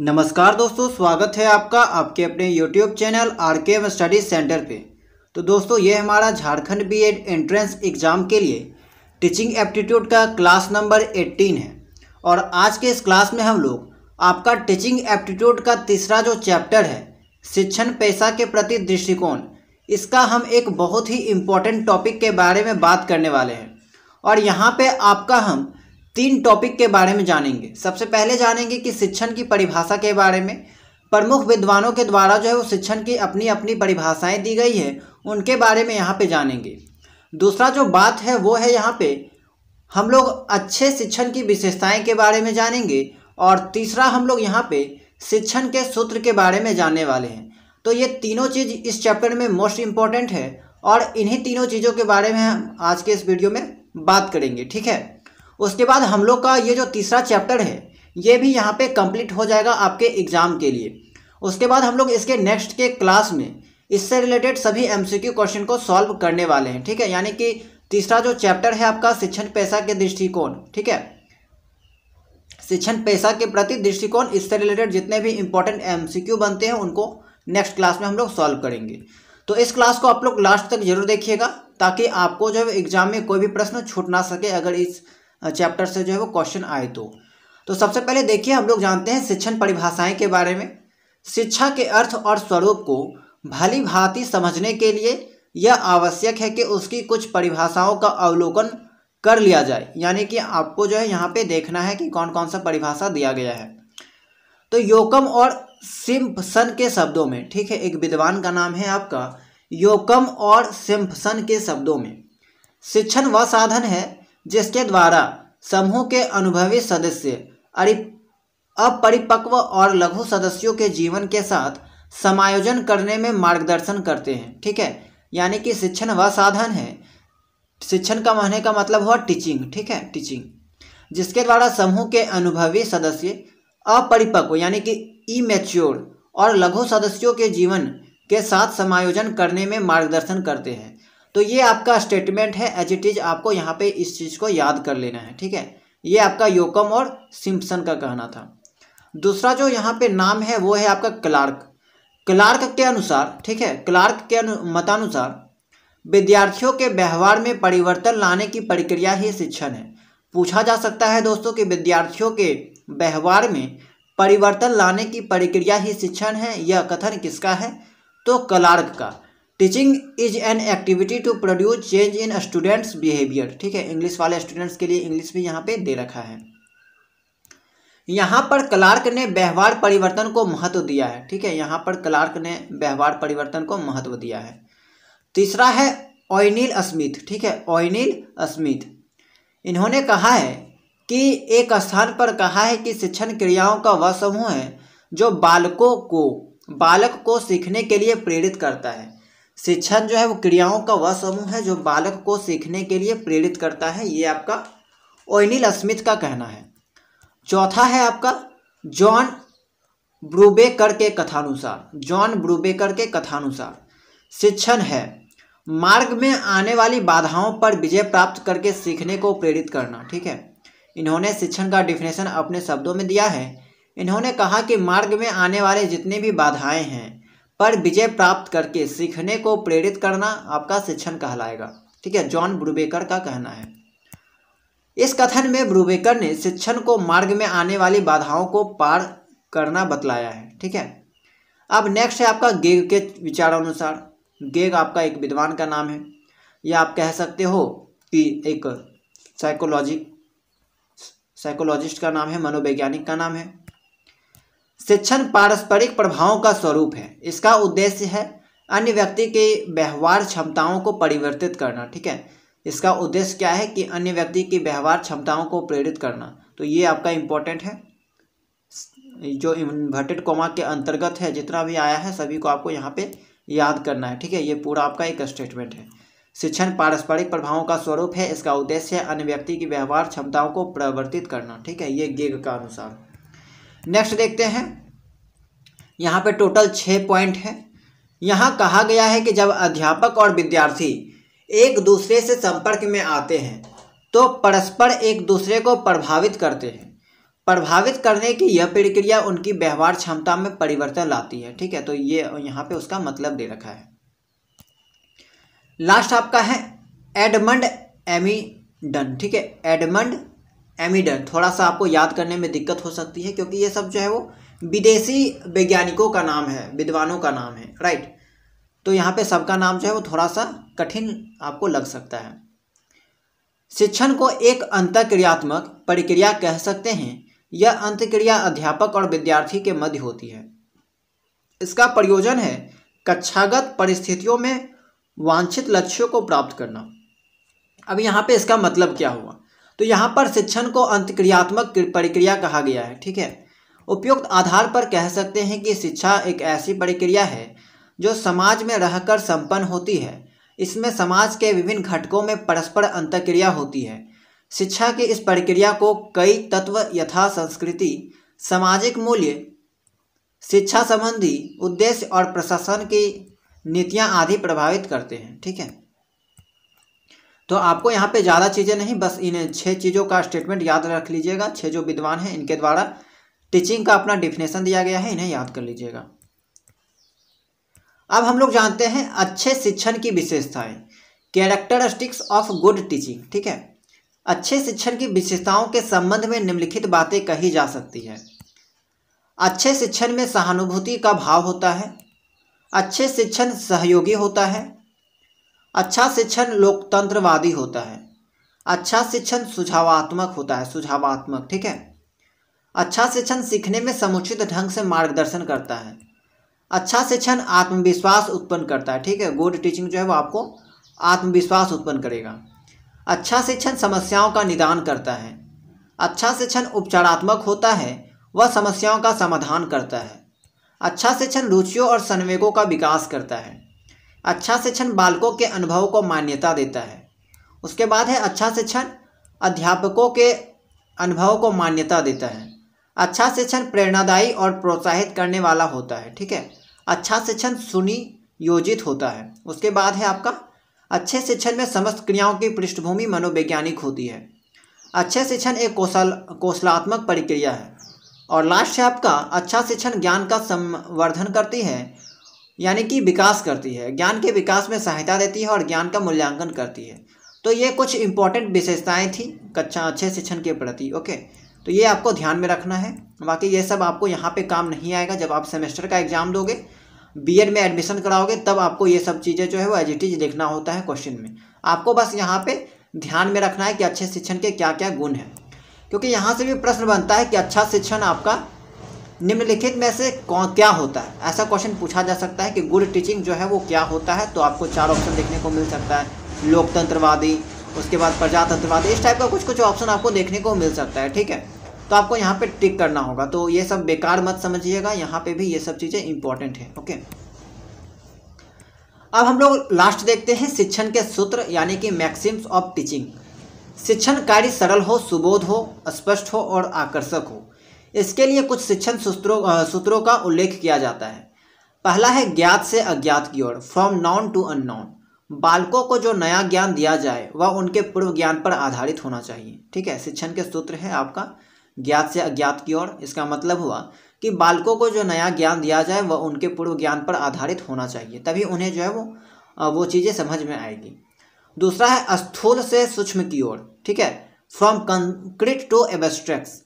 नमस्कार दोस्तों स्वागत है आपका आपके अपने YouTube channel R K M study centre पे तो दोस्तों ये हमारा Jharkhand B Ed entrance exam के लिए टीचिंग एप्टीट्यूड का क्लास नंबर 18 है और आज के इस क्लास में हम लोग आपका टीचिंग एप्टीट्यूड का तीसरा जो चैप्टर है शिक्षण पैसा के प्रति दृष्टिकोण इसका हम एक बहुत ही इम्पोर्टेंट टॉपिक के बारे में बात करने वाले हैं और यहाँ पर आपका हम तीन टॉपिक के बारे में जानेंगे सबसे पहले जानेंगे कि शिक्षण की परिभाषा के बारे में प्रमुख विद्वानों के द्वारा जो है वो शिक्षण की अपनी अपनी परिभाषाएं दी गई है उनके बारे में यहाँ पे जानेंगे दूसरा जो बात है वो है यहाँ पे हम लोग अच्छे शिक्षण की विशेषताएं के बारे में जानेंगे और तीसरा हम लोग यहाँ पे शिक्षण के सूत्र के बारे में जानने वाले हैं तो ये तीनों चीज़ इस चैप्टर में मोस्ट इम्पॉर्टेंट है और इन्हीं तीनों चीज़ों के बारे में हम आज के इस वीडियो में बात करेंगे ठीक है उसके बाद हम लोग का ये जो तीसरा चैप्टर है ये भी यहाँ पे कंप्लीट हो जाएगा आपके एग्ज़ाम के लिए उसके बाद हम लोग इसके नेक्स्ट के क्लास में इससे रिलेटेड सभी एम क्वेश्चन को सॉल्व करने वाले हैं ठीक है यानी कि तीसरा जो चैप्टर है आपका शिक्षण पैसा के दृष्टिकोण ठीक है शिक्षण पैसा के प्रति दृष्टिकोण इससे रिलेटेड जितने भी इंपॉर्टेंट एम बनते हैं उनको नेक्स्ट क्लास में हम लोग सॉल्व करेंगे तो इस क्लास को आप लोग लास्ट तक जरूर देखिएगा ताकि आपको जो एग्ज़ाम में कोई भी प्रश्न छूट ना सके अगर इस चैप्टर से जो है वो क्वेश्चन आए तो तो सबसे पहले देखिए हम लोग जानते हैं शिक्षण परिभाषाएं के बारे में शिक्षा के अर्थ और स्वरूप को भली भांति समझने के लिए यह आवश्यक है कि उसकी कुछ परिभाषाओं का अवलोकन कर लिया जाए यानी कि आपको जो है यहाँ पे देखना है कि कौन कौन सा परिभाषा दिया गया है तो योकम और सिम्पसन के शब्दों में ठीक है एक विद्वान का नाम है आपका योकम और सिम्पसन के शब्दों में शिक्षण वह साधन है जिसके द्वारा समूह के अनुभवी सदस्य अपरिपक्व और लघु सदस्यों के जीवन के साथ समायोजन करने में मार्गदर्शन करते हैं ठीक है यानी कि शिक्षण वह साधन है शिक्षण का महने का मतलब हुआ टीचिंग ठीक है टीचिंग जिसके द्वारा समूह के अनुभवी सदस्य अपरिपक्व यानी कि इमेच्योर और लघु सदस्यों के जीवन के साथ समायोजन करने में मार्गदर्शन करते हैं तो ये आपका स्टेटमेंट है एज इट इज़ आपको यहाँ पे इस चीज़ को याद कर लेना है ठीक है ये आपका योकम और सिम्पसन का कहना था दूसरा जो यहाँ पे नाम है वो है आपका क्लार्क क्लार्क के अनुसार ठीक है क्लार्क के मतानुसार विद्यार्थियों के व्यवहार में परिवर्तन लाने की प्रक्रिया ही शिक्षण है पूछा जा सकता है दोस्तों कि विद्यार्थियों के व्यवहार में परिवर्तन लाने की प्रक्रिया ही शिक्षण है यह कथन किसका है तो क्लार्क का teaching is an activity to produce change in students behaviour ठीक है इंग्लिश वाले स्टूडेंट्स के लिए इंग्लिश भी यहाँ पे दे रखा है यहाँ पर क्लार्क ने व्यवहार परिवर्तन को महत्व दिया है ठीक है यहाँ पर क्लार्क ने व्यवहार परिवर्तन को महत्व दिया है तीसरा है ओइनिल स्मिथ ठीक है ओइनिल स्मिथ इन्होंने कहा है कि एक स्थान पर कहा है कि शिक्षण क्रियाओं का वह समूह है जो बालकों को बालक को सीखने के लिए प्रेरित करता है शिक्षण जो है वो क्रियाओं का वह समूह है जो बालक को सीखने के लिए प्रेरित करता है ये आपका ओइनिल स्मिथ का कहना है चौथा है आपका जॉन ब्रूबेकर के कथानुसार जॉन ब्रूबेकर के कथानुसार शिक्षण है मार्ग में आने वाली बाधाओं पर विजय प्राप्त करके सीखने को प्रेरित करना ठीक है इन्होंने शिक्षण का डिफिनेशन अपने शब्दों में दिया है इन्होंने कहा कि मार्ग में आने वाले जितने भी बाधाएं हैं पर विजय प्राप्त करके सीखने को प्रेरित करना आपका शिक्षण कहलाएगा ठीक है जॉन ब्रुबेकर का कहना है इस कथन में ब्रुबेकर ने शिक्षण को मार्ग में आने वाली बाधाओं को पार करना बतलाया है ठीक है अब नेक्स्ट है आपका गेग के विचारानुसार गेग आपका एक विद्वान का नाम है या आप कह सकते हो कि एक साइकोलॉजी साइकोलॉजिस्ट का नाम है मनोवैज्ञानिक का नाम है शिक्षण पारस्परिक प्रभावों का स्वरूप है इसका उद्देश्य है अन्य व्यक्ति के व्यवहार क्षमताओं को परिवर्तित करना ठीक है इसका उद्देश्य क्या है कि अन्य व्यक्ति की व्यवहार क्षमताओं को प्रेरित करना तो ये आपका इम्पोर्टेंट है जो इन्वर्टेड कोमा के अंतर्गत है जितना भी आया है सभी को आपको यहाँ पे याद करना है ठीक है ये पूरा आपका एक स्टेटमेंट है शिक्षण पारस्परिक प्रभावों का स्वरूप है इसका उद्देश्य है अन्य व्यक्ति की व्यवहार क्षमताओं को परिवर्तित करना ठीक है ये गेग का अनुसार नेक्स्ट देखते हैं यहाँ पे टोटल छः पॉइंट है यहाँ कहा गया है कि जब अध्यापक और विद्यार्थी एक दूसरे से संपर्क में आते हैं तो परस्पर एक दूसरे को प्रभावित करते हैं प्रभावित करने की यह प्रक्रिया उनकी व्यवहार क्षमता में परिवर्तन लाती है ठीक है तो ये यहाँ पे उसका मतलब दे रखा है लास्ट आपका है एडमंड डन ठीक है एडमंड एमिडर थोड़ा सा आपको याद करने में दिक्कत हो सकती है क्योंकि ये सब जो है वो विदेशी वैज्ञानिकों का नाम है विद्वानों का नाम है राइट तो यहाँ पे सबका नाम जो है वो थोड़ा सा कठिन आपको लग सकता है शिक्षण को एक अंतक्रियात्मक प्रक्रिया कह सकते हैं यह अंतक्रिया अध्यापक और विद्यार्थी के मध्य होती है इसका प्रयोजन है कक्षागत परिस्थितियों में वांछित लक्ष्यों को प्राप्त करना अब यहाँ पे इसका मतलब क्या हुआ तो यहाँ पर शिक्षण को अंतक्रियात्मक प्रक्रिया कहा गया है ठीक है उपयुक्त आधार पर कह सकते हैं कि शिक्षा एक ऐसी प्रक्रिया है जो समाज में रहकर संपन्न होती है इसमें समाज के विभिन्न घटकों में परस्पर अंतक्रिया होती है शिक्षा की इस प्रक्रिया को कई तत्व यथा संस्कृति सामाजिक मूल्य शिक्षा संबंधी उद्देश्य और प्रशासन की नीतियाँ आदि प्रभावित करते हैं ठीक है तो आपको यहाँ पे ज़्यादा चीज़ें नहीं बस इन छः चीज़ों का स्टेटमेंट याद रख लीजिएगा छः जो विद्वान हैं इनके द्वारा टीचिंग का अपना डिफिनेशन दिया गया है इन्हें याद कर लीजिएगा अब हम लोग जानते हैं अच्छे शिक्षण की विशेषताएं कैरेक्टरिस्टिक्स ऑफ गुड टीचिंग ठीक है अच्छे शिक्षण की विशेषताओं के संबंध में निम्नलिखित बातें कही जा सकती है अच्छे शिक्षण में सहानुभूति का भाव होता है अच्छे शिक्षण सहयोगी होता है अच्छा शिक्षण लोकतंत्रवादी होता है अच्छा शिक्षण सुझावात्मक होता है सुझावात्मक ठीक है अच्छा शिक्षण सीखने में समुचित ढंग से मार्गदर्शन करता है अच्छा शिक्षण आत्मविश्वास उत्पन्न करता है ठीक है गुड टीचिंग जो है वो आपको आत्मविश्वास उत्पन्न करेगा अच्छा शिक्षण समस्याओं का निदान करता है अच्छा शिक्षण उपचारात्मक होता है वह समस्याओं का समाधान करता है अच्छा शिक्षण रुचियों और संवेगों का विकास करता है अच्छा शिक्षण बालकों के अनुभव को मान्यता देता है उसके बाद है अच्छा शिक्षण अध्यापकों के अनुभव को मान्यता देता है अच्छा शिक्षण प्रेरणादायी और प्रोत्साहित करने वाला होता है ठीक है अच्छा शिक्षण सुनियोजित होता है उसके बाद है आपका अच्छे शिक्षण में समस्त क्रियाओं की पृष्ठभूमि मनोवैज्ञानिक होती है अच्छे शिक्षण एक कौशल कौशलात्मक प्रक्रिया है और लास्ट है आपका अच्छा शिक्षण ज्ञान का संवर्धन करती है यानी कि विकास करती है ज्ञान के विकास में सहायता देती है और ज्ञान का मूल्यांकन करती है तो ये कुछ इंपॉर्टेंट विशेषताएं थी कक्षा अच्छे शिक्षण के प्रति ओके तो ये आपको ध्यान में रखना है बाकी ये सब आपको यहाँ पे काम नहीं आएगा जब आप सेमेस्टर का एग्ज़ाम दोगे बीएड में एडमिशन कराओगे तब आपको ये सब चीज़ें जो है वो एज देखना होता है क्वेश्चन में आपको बस यहाँ पर ध्यान में रखना है कि अच्छे शिक्षण के क्या क्या गुण हैं क्योंकि यहाँ से भी प्रश्न बनता है कि अच्छा शिक्षण आपका निम्नलिखित में से कौन क्या होता है ऐसा क्वेश्चन पूछा जा सकता है कि गुड टीचिंग जो है वो क्या होता है तो आपको चार ऑप्शन देखने को मिल सकता है लोकतंत्रवादी उसके बाद प्रजातंत्रवादी इस टाइप का कुछ कुछ ऑप्शन आपको देखने को मिल सकता है ठीक है तो आपको यहाँ पे टिक करना होगा तो ये सब बेकार मत समझिएगा यहाँ पे भी ये सब चीज़ें इंपॉर्टेंट हैं ओके अब हम लोग लास्ट देखते हैं शिक्षण के सूत्र यानी कि मैक्सिम्स ऑफ टीचिंग शिक्षण कार्य सरल हो सुबोध हो स्पष्ट हो और आकर्षक हो इसके लिए कुछ शिक्षण सूत्रों सूत्रों का उल्लेख किया जाता है पहला है ज्ञात से अज्ञात की ओर फ्रॉम नॉन टू नॉन बालकों को जो नया ज्ञान दिया जाए वह उनके पूर्व ज्ञान पर आधारित होना चाहिए ठीक है शिक्षण के सूत्र है आपका ज्ञात से अज्ञात की ओर इसका मतलब हुआ कि बालकों को जो नया ज्ञान दिया जाए वह उनके पूर्व ज्ञान पर आधारित होना चाहिए तभी उन्हें जो है वो वो चीज़ें समझ में आएगी दूसरा है स्थूल से सूक्ष्म की ओर ठीक है फ्रॉम कंक्रीट टू एब्स्ट्रैक्ट्स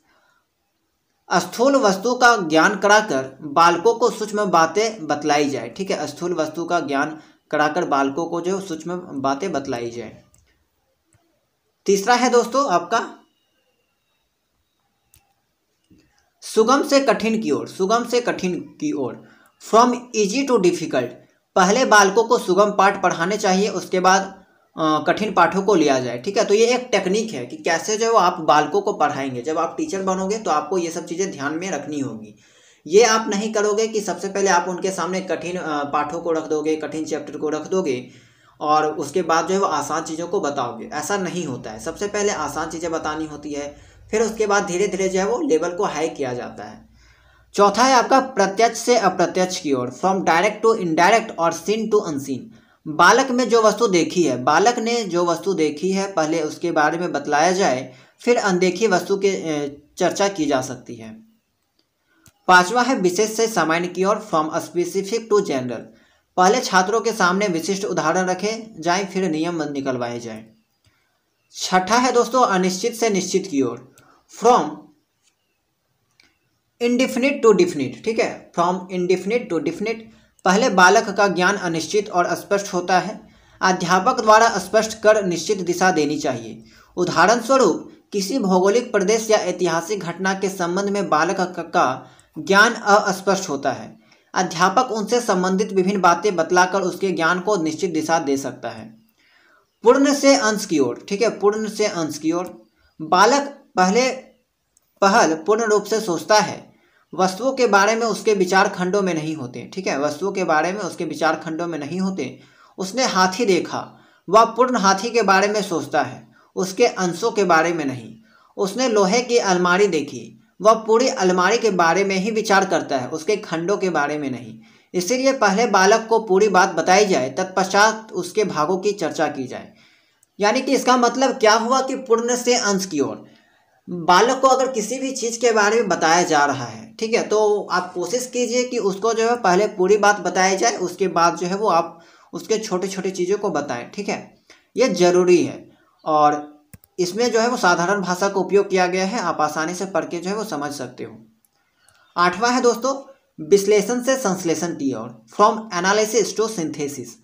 स्थूल वस्तु का ज्ञान कराकर बालकों को सूक्ष्म बातें बतलाई जाए ठीक है स्थूल वस्तु का ज्ञान कराकर बालकों को जो सूक्ष्म बातें बतलाई जाए तीसरा है दोस्तों आपका सुगम से कठिन की ओर सुगम से कठिन की ओर फ्रॉम इजी टू डिफिकल्ट पहले बालकों को सुगम पाठ पढ़ाने चाहिए उसके बाद कठिन पाठों को लिया जाए ठीक है तो ये एक टेक्निक है कि कैसे जो आप बालकों को पढ़ाएंगे जब आप टीचर बनोगे तो आपको ये सब चीज़ें ध्यान में रखनी होगी ये आप नहीं करोगे कि सबसे पहले आप उनके सामने कठिन पाठों को रख दोगे कठिन चैप्टर को रख दोगे और उसके बाद जो है वो आसान चीज़ों को बताओगे ऐसा नहीं होता है सबसे पहले आसान चीज़ें बतानी होती है फिर उसके बाद धीरे धीरे जो है वो लेवल को हाई किया जाता है चौथा है आपका प्रत्यक्ष से अप्रत्यक्ष की ओर फ्रॉम डायरेक्ट टू इनडायरेक्ट और सीन टू अनसीन बालक में जो वस्तु देखी है बालक ने जो वस्तु देखी है पहले उसके बारे में बतलाया जाए फिर अनदेखी वस्तु के चर्चा की जा सकती है पांचवा है विशेष से सामान्य की ओर फ्रॉम स्पेसिफिक टू जनरल पहले छात्रों के सामने विशिष्ट उदाहरण रखे जाए फिर नियम निकलवाए जाए छठा है दोस्तों अनिश्चित से निश्चित की ओर फ्रॉम इनडिफिनिट टू डिफिनिट ठीक है फ्रॉम इनडिफिनिट टू डिफिनिट पहले बालक का ज्ञान अनिश्चित और स्पष्ट होता है अध्यापक द्वारा स्पष्ट कर निश्चित दिशा देनी चाहिए उदाहरण स्वरूप किसी भौगोलिक प्रदेश या ऐतिहासिक घटना के संबंध में बालक का ज्ञान अस्पष्ट होता है अध्यापक उनसे संबंधित विभिन्न बातें बतलाकर उसके ज्ञान को निश्चित दिशा दे सकता है पूर्ण से अंश की ओर ठीक है पूर्ण से अंश की ओर बालक पहले पहल पूर्ण रूप से सोचता है वस्तुओं के बारे में उसके विचार खंडों में नहीं होते ठीक है वस्तुओं के बारे में उसके विचार खंडों में नहीं होते उसने हाथी देखा वह पूर्ण हाथी के बारे में सोचता है उसके अंशों के बारे में नहीं उसने लोहे की अलमारी देखी वह पूरी अलमारी के बारे में ही विचार करता है उसके खंडों के बारे में नहीं इसीलिए पहले बालक को पूरी बात बताई जाए तत्पश्चात उसके भागों की चर्चा की जाए यानी कि इसका मतलब क्या हुआ कि पूर्ण से अंश की ओर बालक को अगर किसी भी चीज़ के बारे में बताया जा रहा है ठीक है तो आप कोशिश कीजिए कि उसको जो है पहले पूरी बात बताई जाए उसके बाद जो है वो आप उसके छोटे छोटे चीज़ों को बताएं ठीक है ये ज़रूरी है और इसमें जो है वो साधारण भाषा का उपयोग किया गया है आप आसानी से पढ़ के जो है वो समझ सकते हो आठवां है दोस्तों विश्लेषण से संश्लेषण की ओर फ्रॉम एनालिसिस टू सिंथेसिस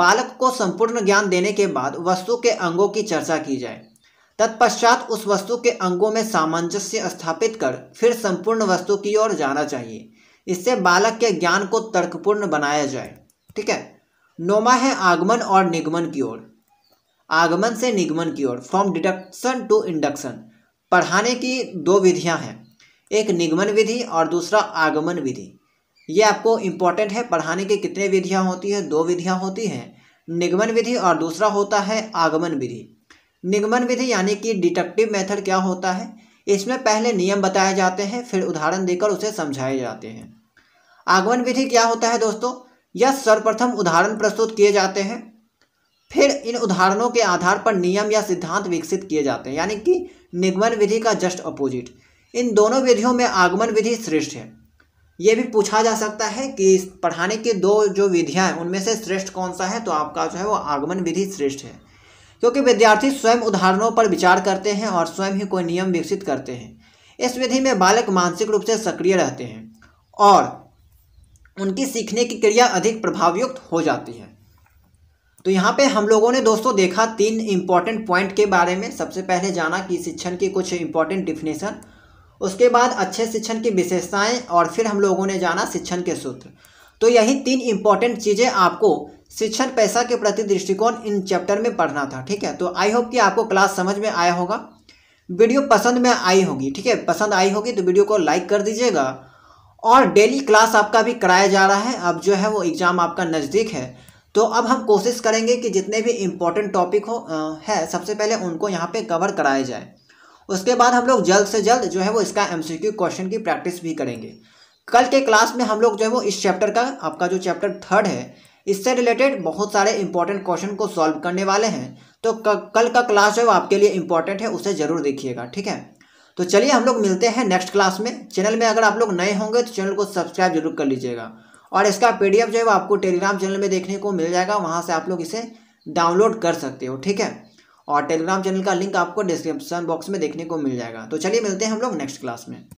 बालक को संपूर्ण ज्ञान देने के बाद वस्तु के अंगों की चर्चा की जाए तत्पश्चात उस वस्तु के अंगों में सामंजस्य स्थापित कर फिर संपूर्ण वस्तु की ओर जाना चाहिए इससे बालक के ज्ञान को तर्कपूर्ण बनाया जाए ठीक है नोमा है आगमन और निगमन की ओर आगमन से निगमन की ओर फ्रॉम डिडक्शन टू इंडक्शन पढ़ाने की दो विधियां हैं एक निगमन विधि और दूसरा आगमन विधि ये आपको इम्पॉर्टेंट है पढ़ाने की कितने विधियाँ होती हैं दो विधियाँ होती हैं निगमन विधि और दूसरा होता है आगमन विधि निगमन विधि यानी कि डिटेक्टिव मेथड क्या होता है इसमें पहले नियम बताए जाते हैं फिर उदाहरण देकर उसे समझाए जाते हैं आगमन विधि क्या होता है दोस्तों यह सर्वप्रथम उदाहरण प्रस्तुत किए जाते हैं फिर इन उदाहरणों के आधार पर नियम या सिद्धांत विकसित किए जाते हैं यानी कि निगमन विधि का जस्ट अपोजिट इन दोनों विधियों में आगमन विधि श्रेष्ठ है ये भी पूछा जा सकता है कि पढ़ाने की दो जो विधियाँ हैं उनमें से श्रेष्ठ कौन सा है तो आपका जो है वो आगमन विधि श्रेष्ठ है क्योंकि विद्यार्थी स्वयं उदाहरणों पर विचार करते हैं और स्वयं ही कोई नियम विकसित करते हैं इस विधि में बालक मानसिक रूप से सक्रिय रहते हैं और उनकी सीखने की क्रिया अधिक प्रभावयुक्त हो जाती है तो यहाँ पे हम लोगों ने दोस्तों देखा तीन इम्पॉर्टेंट पॉइंट के बारे में सबसे पहले जाना कि शिक्षण की कुछ इम्पॉर्टेंट डिफिनेशन उसके बाद अच्छे शिक्षण की विशेषताएं और फिर हम लोगों ने जाना शिक्षण के सूत्र तो यही तीन इम्पॉर्टेंट चीज़ें आपको शिक्षण पैसा के प्रति दृष्टिकोण इन चैप्टर में पढ़ना था ठीक है तो आई होप कि आपको क्लास समझ में आया होगा वीडियो पसंद में आई होगी ठीक है पसंद आई होगी तो वीडियो को लाइक कर दीजिएगा और डेली क्लास आपका भी कराया जा रहा है अब जो है वो एग्ज़ाम आपका नज़दीक है तो अब हम कोशिश करेंगे कि जितने भी इम्पोर्टेंट टॉपिक हो आ, है सबसे पहले उनको यहाँ पे कवर कराया जाए उसके बाद हम लोग जल्द से जल्द जो है वो इसका एमसीक्यू क्वेश्चन की प्रैक्टिस भी करेंगे कल के क्लास में हम लोग जो है वो इस चैप्टर का आपका जो चैप्टर थर्ड है इससे रिलेटेड बहुत सारे इंपॉर्टेंट क्वेश्चन को सॉल्व करने वाले हैं तो कल का क्लास है वो आपके लिए इंपॉर्टेंट है उसे ज़रूर देखिएगा ठीक है तो चलिए हम लोग मिलते हैं नेक्स्ट क्लास में चैनल में अगर आप लोग नए होंगे तो चैनल को सब्सक्राइब जरूर कर लीजिएगा और इसका पी जो है वो आपको टेलीग्राम चैनल में देखने को मिल जाएगा वहाँ से आप लोग इसे डाउनलोड कर सकते हो ठीक है और टेलीग्राम चैनल का लिंक आपको डिस्क्रिप्शन बॉक्स में देखने को मिल जाएगा तो चलिए मिलते हैं हम लोग नेक्स्ट क्लास में